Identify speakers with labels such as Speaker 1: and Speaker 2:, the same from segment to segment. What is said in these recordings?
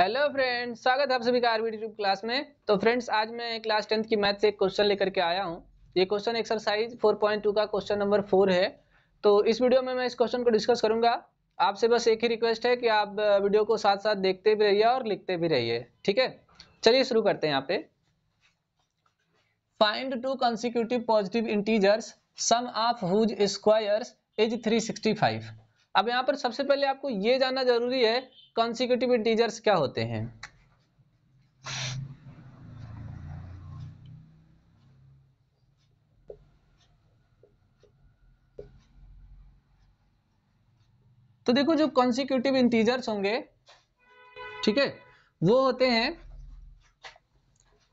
Speaker 1: hello friends स्वागत है आप सभी का आरबी यूट्यूब क्लास में तो फ्रेंड्स आज मैं क्लास टेंथ की मैथ से एक क्वेश्चन लेकर के आया हूँ ये क्वेश्चन एक्सरसाइज 4.2 का क्वेश्चन नंबर फोर है तो इस वीडियो में मैं इस क्वेश्चन को डिस्कस करूंगा आपसे बस एक ही रिक्वेस्ट है कि आप वीडियो को साथ साथ देखते भी रहिए और लिखते भी रहिए ठीक है चलिए शुरू करते हैं यहाँ पे find two consecutive positive integers sum of whose squares is three अब यहाँ पर सबसे पहले आपको ये जानना जरूरी है कॉन्सिक्यूटिव इंटीजर्स क्या होते हैं तो देखो जो कॉन्सिक्यूटिव इंटीजर्स होंगे ठीक है वो होते हैं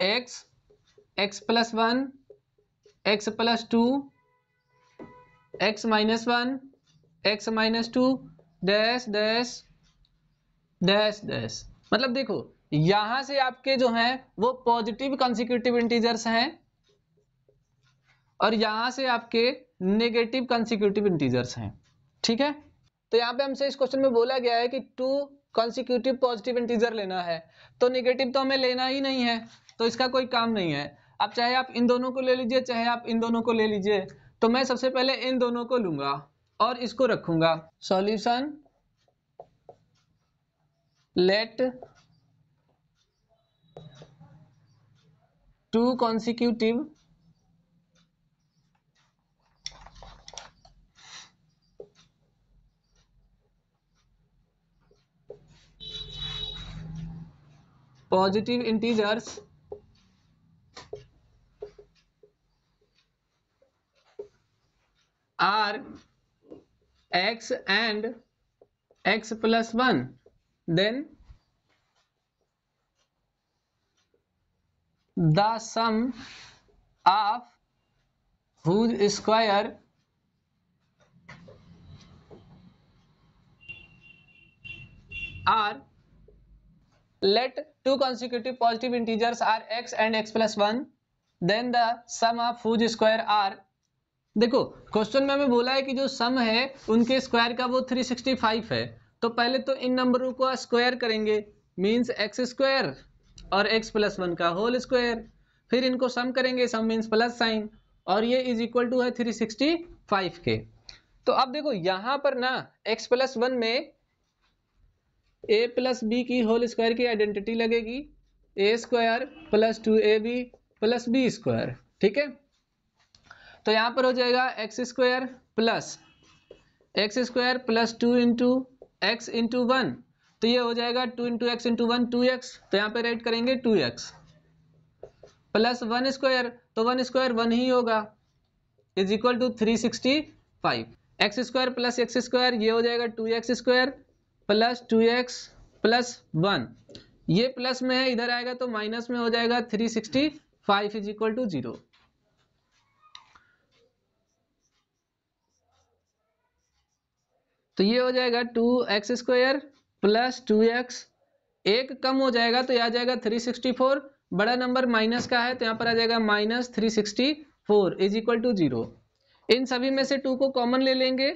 Speaker 1: x x plus one x plus two x minus one x minus two dash dash dash dash मतलब देखो यहां से आपके जो हैं वो पॉजिटिव कंसिक्यूटिव इंटीजर्स हैं और यहां से आपके नेगेटिव कंसिक्यूटिव इंटीजर्स हैं ठीक है तो यहां पे हमसे इस क्वेश्चन में बोला गया है कि टू कंसिक्यूटिव पॉजिटिव इंटीजर लेना है तो नेगेटिव तो हमें लेना ही नहीं है तो इसका कोई काम नहीं है अब चाहे आप इन दोनों को ले लीजिए चाहे आप इन दोनों को ले लीजिए तो मैं सबसे पहले इन दोनों को लूंगा और इसको रखूंगा solution let two consecutive positive integers are x and x plus 1 then the sum of whose square are let two consecutive positive integers are x and x plus 1 then the sum of whose square are देखो question में हमें बोला है कि जो सम है उनके square का वो 365 है तो पहले तो इन नंबरों को स्क्वायर करेंगे मीन्स एक्स स्क्वायर और एक्स प्लस वन का होल स्क्वायर फिर इनको सम करेंगे सम मीन्स प्लस साइन और ये इज इक्वल टू है 365 के तो अब देखो यहाँ पर ना एक्स प्लस वन में ए प्लस बी की होल स्क्वायर की आइडेंटिटी लगेगी A square plus two A B plus B square ठीक है तो यहाँ पर हो जाएगा x square plus x square plus two into x into one तो ये हो जाएगा two into x into one two x तो यहाँ पर राइट करेंगे two x plus one square तो वन स्क्वायर वन ही होगा is equal to three sixty five x square plus x square ये हो जाएगा two x square plus two x plus one ये प्लस में है इधर आएगा तो माइनस में हो जाएगा three sixty five is equal to zero तो ये हो जाएगा two x square plus two x एक कम हो जाएगा तो आ जाएगा थ्री सिक्सटी फोर बड़ा नंबर माइनस का है तो यहाँ पर आ जाएगा minus three sixty four is equal to zero इन सभी में से टू को कॉमन ले लेंगे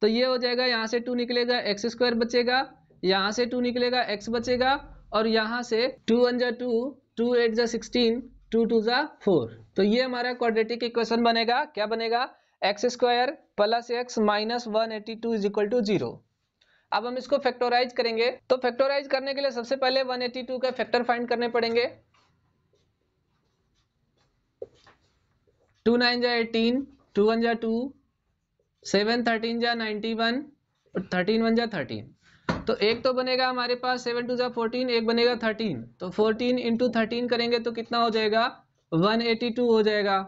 Speaker 1: तो ये हो जाएगा यहाँ से टू निकलेगा एक्स स्क्वायर बचेगा यहाँ से टू निकलेगा एक्स बचेगा और यहाँ से टू वन जा टू टू एट जा सिक्सटीन टू टू जा फोर तो ये हमारा क्वाड्रेटिक इक्वेशन बनेगा क्या बनेगा x square plus x minus one eighty two is equal to zero अब हम इसको फैक्टोराइज करेंगे तो फैक्टोराइज करने के लिए सबसे पहले 182 का फैक्टर फाइंड करने पड़ेंगे टू नाइन जा एटीन टू वन जा टू सेवन थर्टीन जा नाइन्टी वन और थर्टीन वन जा थर्टीन तो एक तो बनेगा हमारे पास सेवन टू जा फोर्टीन एक बनेगा थर्टीन तो फोर्टीन इंटू थर्टीन करेंगे तो कितना हो जाएगा वन एटी टू हो जाएगा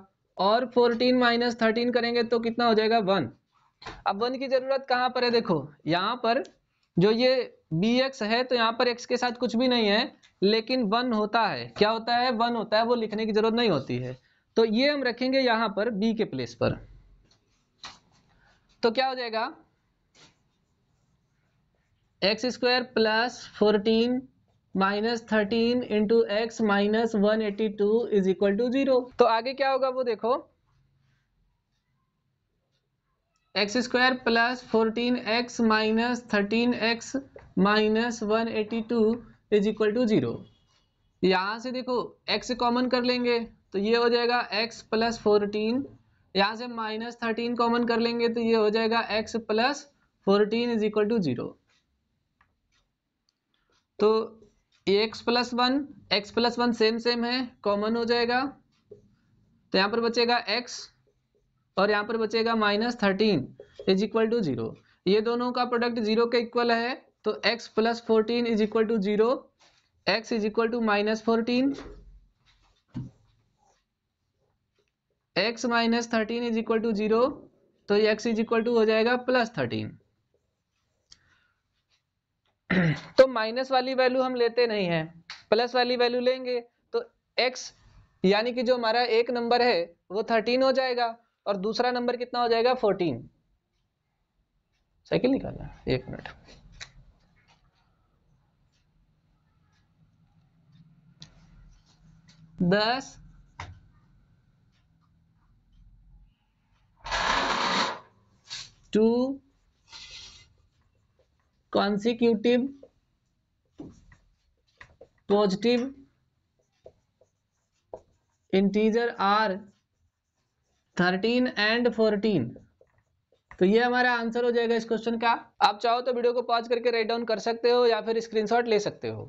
Speaker 1: और फोर्टीन माइनस थर्टीन करेंगे तो कितना हो जाएगा वन अब वन की जरूरत कहां पर है देखो यहां पर जो ये बी एक्स है तो यहां पर एक्स के साथ कुछ भी नहीं है लेकिन वन होता है क्या होता है वन होता है वो लिखने की जरूरत नहीं होती है तो ये हम रखेंगे यहां पर बी के प्लेस पर तो क्या हो जाएगा x square plus fourteen minus thirteen into x minus one eighty two is equal to zero तो आगे क्या होगा वो देखो x square plus fourteen x minus thirteen x minus one eighty two is equal to zero यहाँ से देखो x common कर लेंगे तो ये हो जाएगा x प्लस फोर्टीन यहाँ से माइनस थर्टीन कॉमन कर लेंगे तो ये हो जाएगा x plus fourteen is equal to zero तो x plus one x plus one same same है कॉमन हो जाएगा तो यहाँ पर बचेगा एक्स और यहां पर बचेगा minus thirteen is equal to zero ये दोनों का प्रोडक्ट जीरो के इक्वल है तो x plus fourteen is equal to zero x is equal to minus fourteen x minus thirteen is equal to zero तो x x is equal to हो जाएगा plus thirteen तो माइनस वाली value हम लेते नहीं है प्लस वाली वैल्यू लेंगे तो एक्स यानी कि जो हमारा एक नंबर है वो थर्टीन हो जाएगा और दूसरा नंबर कितना हो जाएगा फोर्टीन साइकिल निकालना एक मिनट दस two consecutive positive integer are thirteen and fourteen तो ये हमारा आंसर हो जाएगा इस क्वेश्चन का आप चाहो तो वीडियो को पॉज करके राइट डाउन कर सकते हो या फिर स्क्रीनशॉट ले सकते हो